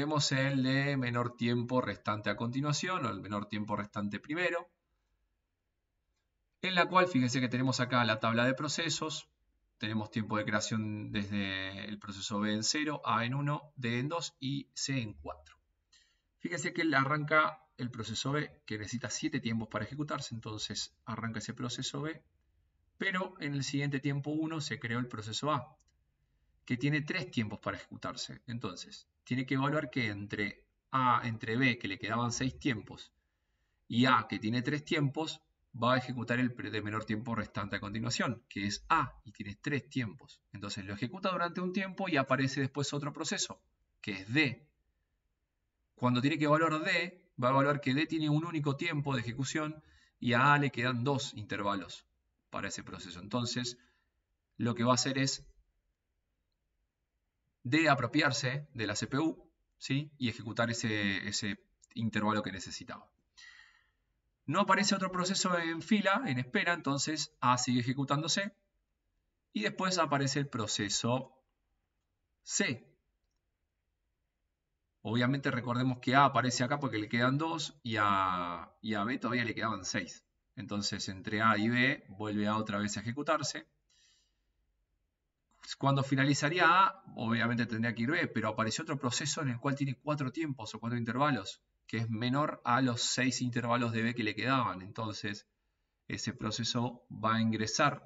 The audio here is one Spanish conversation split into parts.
vemos el de menor tiempo restante a continuación o el menor tiempo restante primero, en la cual fíjense que tenemos acá la tabla de procesos, tenemos tiempo de creación desde el proceso B en 0, A en 1, D en 2 y C en 4. Fíjense que arranca el proceso B, que necesita 7 tiempos para ejecutarse, entonces arranca ese proceso B, pero en el siguiente tiempo 1 se creó el proceso A, que tiene tres tiempos para ejecutarse. Entonces, tiene que evaluar que entre A, entre B, que le quedaban seis tiempos, y A, que tiene tres tiempos, va a ejecutar el de menor tiempo restante a continuación, que es A, y tiene tres tiempos. Entonces lo ejecuta durante un tiempo y aparece después otro proceso, que es D. Cuando tiene que evaluar D, va a evaluar que D tiene un único tiempo de ejecución y a A le quedan dos intervalos para ese proceso. Entonces, lo que va a hacer es de apropiarse de la CPU ¿sí? y ejecutar ese, intervalo que necesitaba. No aparece otro proceso en fila, en espera, entonces A sigue ejecutándose. Y después aparece el proceso C. Obviamente recordemos que A aparece acá porque le quedan 2 y a, y a B todavía le quedaban 6. Entonces entre A y B vuelve A otra vez a ejecutarse. Pues cuando finalizaría A, obviamente tendría que ir B, pero apareció otro proceso en el cual tiene cuatro tiempos o cuatro intervalos, que es menor a los seis intervalos de B que le quedaban. Entonces, ese proceso va a ingresar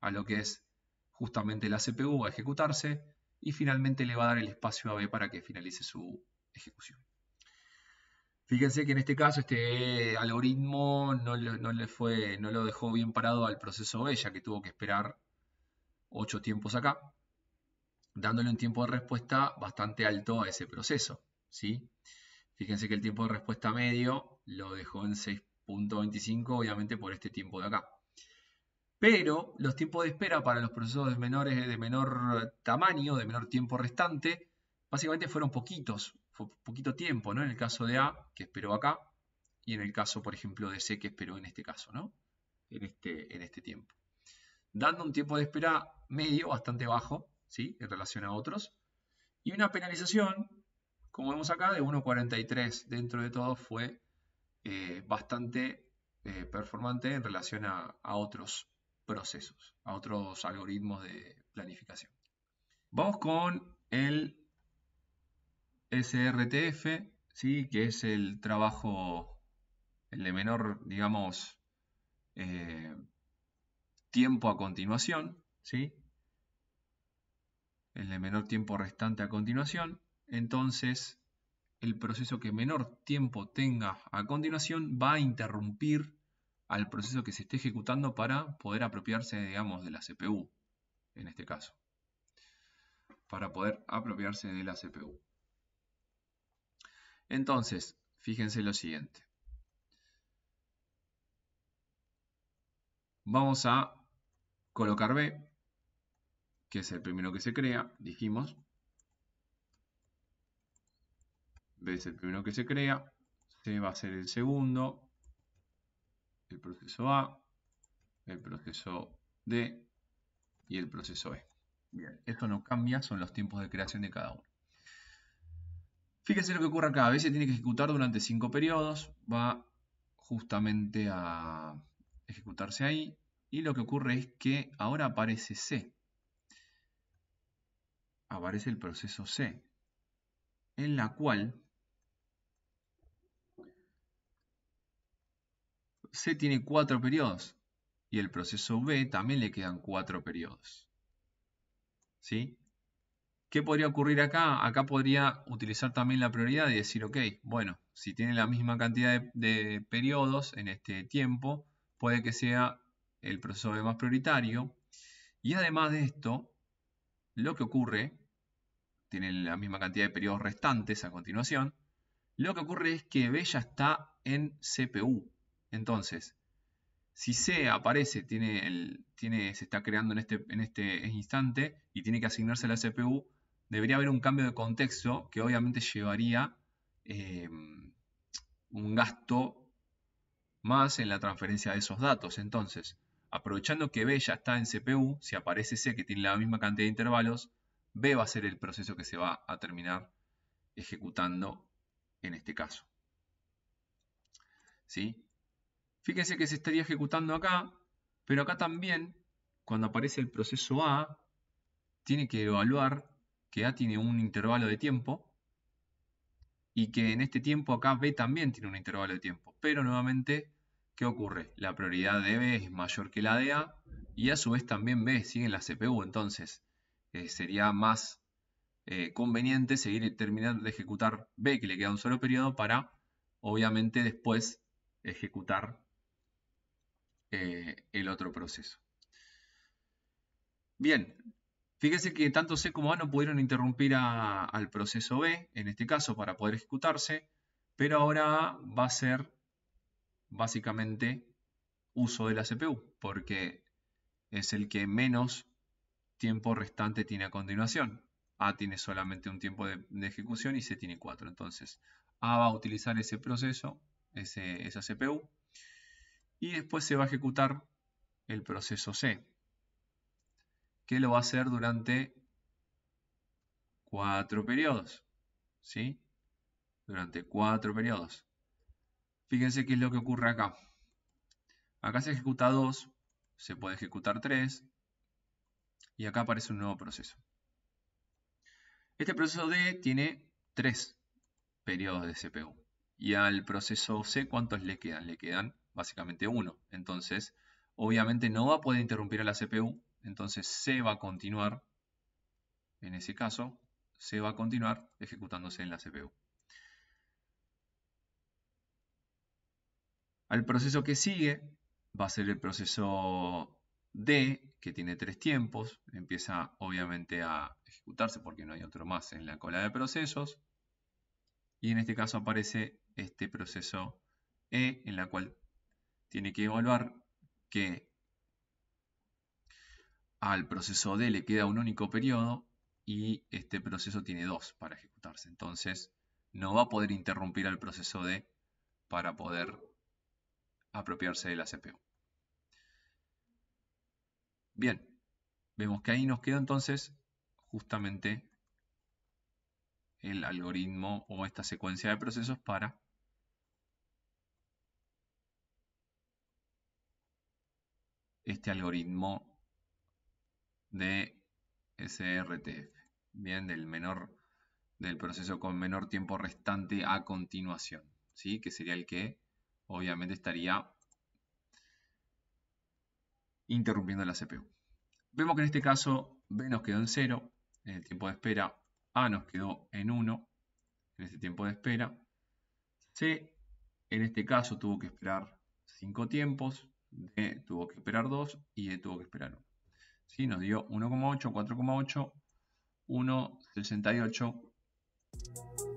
a lo que es justamente la CPU, a ejecutarse, y finalmente le va a dar el espacio a B para que finalice su ejecución. Fíjense que en este caso este algoritmo no, le fue, no lo dejó bien parado al proceso B, ya que tuvo que esperar 8 tiempos acá, dándole un tiempo de respuesta bastante alto a ese proceso. ¿sí? Fíjense que el tiempo de respuesta medio lo dejó en 6.25, obviamente por este tiempo de acá. Pero los tiempos de espera para los procesos de, menores, de menor tamaño, de menor tiempo restante, básicamente fueron poquitos, fue poquito tiempo, ¿no? En el caso de A, que esperó acá, y en el caso, por ejemplo, de C, que esperó en este caso, ¿no? En este, en este tiempo dando un tiempo de espera medio bastante bajo, ¿sí? En relación a otros. Y una penalización, como vemos acá, de 1.43. Dentro de todo fue eh, bastante eh, performante en relación a, otros procesos, a otros algoritmos de planificación. Vamos con el SRTF, ¿sí? que es el trabajo, el de menor, digamos, eh, tiempo a continuación, ¿sí? El de menor tiempo restante a continuación, entonces el proceso que menor tiempo tenga a continuación va a interrumpir al proceso que se esté ejecutando para poder apropiarse, digamos, de la CPU, en este caso. Para poder apropiarse de la CPU. Entonces, fíjense lo siguiente. Vamos a colocar B, que es el primero que se crea, dijimos. B es el primero que se crea, C va a ser el segundo, el proceso A, el proceso D y el proceso E. Bien, esto no cambia, son los tiempos de creación de cada uno. Fíjense lo que ocurre acá, B se tiene que ejecutar durante cinco periodos, va justamente a ejecutarse ahí, y lo que ocurre es que ahora aparece C. Aparece el proceso C, en la cual C tiene cuatro periodos y el proceso B también le quedan cuatro periodos. ¿Sí? ¿Qué podría ocurrir acá? Acá podría utilizar también la prioridad y decir, ok, bueno, si tiene la misma cantidad de, de periodos en este tiempo, puede que sea el es más prioritario. Y además de esto, lo que ocurre, tiene la misma cantidad de periodos restantes a continuación, lo que ocurre es que B ya está en CPU. Entonces, si C aparece, tiene el, tiene, se está creando en este, en este instante y tiene que asignarse a la CPU, debería haber un cambio de contexto que obviamente llevaría em, un gasto más en la transferencia de esos datos. Entonces, Aprovechando que B ya está en CPU, si aparece C que tiene la misma cantidad de intervalos, B va a ser el proceso que se va a terminar ejecutando en este caso. ¿Sí? Fíjense que se estaría ejecutando acá, pero acá también, cuando aparece el proceso A, tiene que evaluar que A tiene un intervalo de tiempo y que en este tiempo acá B también tiene un intervalo de tiempo. Pero nuevamente ¿Qué ocurre? La prioridad de B es mayor que la de A y a su vez también B sigue en la CPU, entonces eh, sería más eh, conveniente seguir terminando de ejecutar B, que le queda un solo periodo, para obviamente después ejecutar eh, el otro proceso. Bien, fíjese que tanto C como A no pudieron interrumpir al proceso B, en este caso, para poder ejecutarse, pero ahora A va a ser básicamente uso de la CPU, porque es el que menos tiempo restante tiene a continuación. A tiene solamente un tiempo de, ejecución y C tiene cuatro. Entonces, A va a utilizar ese proceso, esa CPU, y después se va a ejecutar el proceso C, que lo va a hacer durante cuatro periodos. ¿Sí? Durante cuatro periodos. Fíjense qué es lo que ocurre acá. Acá se ejecuta 2, se puede ejecutar 3 y acá aparece un nuevo proceso. Este proceso D tiene 3 periodos de CPU y al proceso C ¿cuántos le quedan? Le quedan básicamente 1. Entonces, obviamente no va a poder interrumpir a la CPU, entonces C va a continuar, en ese caso, C va a continuar ejecutándose en la CPU. Al proceso que sigue va a ser el proceso D, que tiene tres tiempos. Empieza obviamente a ejecutarse porque no hay otro más en la cola de procesos. Y en este caso aparece este proceso E, en la cual tiene que evaluar que al proceso D le queda un único periodo y este proceso tiene dos para ejecutarse. Entonces no va a poder interrumpir al proceso D para poder apropiarse de la CPU. Bien, vemos que ahí nos queda entonces justamente el algoritmo o esta secuencia de procesos para este algoritmo de SRTF, bien, del menor del proceso con menor tiempo restante a continuación, ¿sí? que sería el que obviamente estaría interrumpiendo la CPU. Vemos que en este caso B nos quedó en 0 en el tiempo de espera, A nos quedó en 1 en este tiempo de espera, C en este caso tuvo que esperar 5 tiempos, D tuvo que esperar 2 y E tuvo que esperar 1. Nos dio 1,8, 4,8, 1,68.